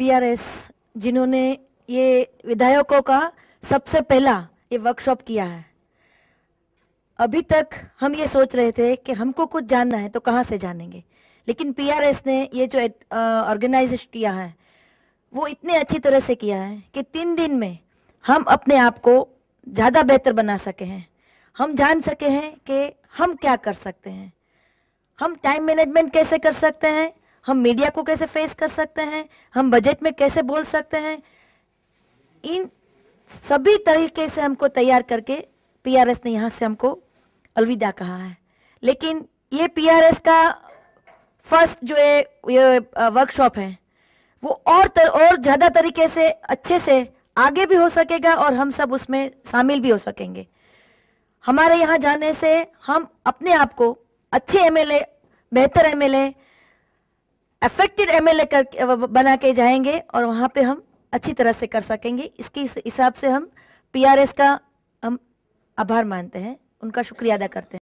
PRS जिन्होंने ये विधायकों का सबसे पहला ये वर्कशॉप किया है अभी तक हम ये सोच रहे थे कि हमको कुछ जानना है तो कहाँ से जानेंगे लेकिन पीआरएस ने ये जो ऑर्गेनाइज किया है वो इतने अच्छी तरह से किया है कि तीन दिन में हम अपने आप को ज़्यादा बेहतर बना सके हैं हम जान सके हैं कि हम क्या कर सकते हैं हम टाइम मैनेजमेंट कैसे कर सकते हैं हम मीडिया को कैसे फेस कर सकते हैं हम बजट में कैसे बोल सकते हैं इन सभी तरीके से हमको तैयार करके पीआरएस ने यहां से हमको अलविदा कहा है लेकिन ये पीआरएस का फर्स्ट जो ये, ये वर्कशॉप है वो और तर, और ज़्यादा तरीके से अच्छे से आगे भी हो सकेगा और हम सब उसमें शामिल भी हो सकेंगे हमारे यहाँ जाने से हम अपने आप को अच्छे एमएलए बेहतर एमएलए अफेक्टेड एमएलए कर बना के जाएंगे और वहाँ पे हम अच्छी तरह से कर सकेंगे इसके हिसाब से हम पीआरएस का हम आभार मानते हैं उनका शुक्रिया अदा करते हैं